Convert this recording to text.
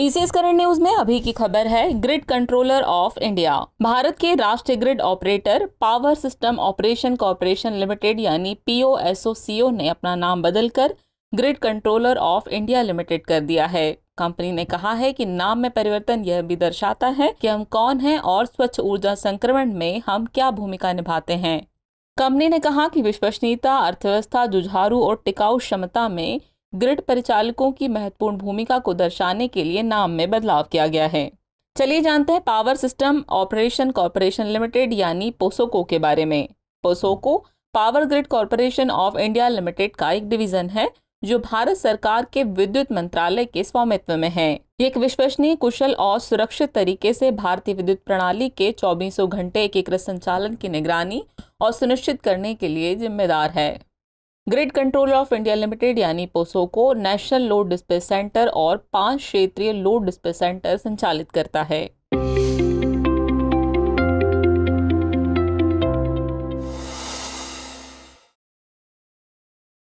PCS current news में अभी की खबर है grid controller of India Bharat के राष्ट्रीय grid operator power system operation corporation limited यानी पीओएसओसीओ ने अपना नाम बदलकर grid controller of India limited कर दिया है कंपनी ने कहा है कि नाम में परिवर्तन यह भी दर्शाता है कि हम कौन हैं और स्वच्छ ऊर्जा संक्रमण में हम क्या भूमिका निभाते हैं कंपनी ने कहा कि विश्वसनीयता अर्थव्यवस्था जुझारू और टिकाऊ क्षमता में ग्रिड परिचालकों की महत्वपूर्ण भूमिका को दर्शाने के लिए नाम में बदलाव किया गया है चलिए जानते हैं power system operation corporation limited यानी पोसोको के बारे में POSOCO power grid corporation of India limited का एक डिवीजन है जो भारत सरकार के विद्युत मंत्रालय के स्वामित्व में है एक विश्वसनीय कुशल और सुरक्षित तरीके से भारतीय विद्युत प्रणाली के चौबीसों घंटे एकीकृत संचालन की निगरानी और सुनिश्चित करने के लिए जिम्मेदार है grid controller of India limited यानी पोसो को नेशनल लोड डिस्प्ले सेंटर और पांच क्षेत्रीय लोड डिस्प्ले सेंटर संचालित करता है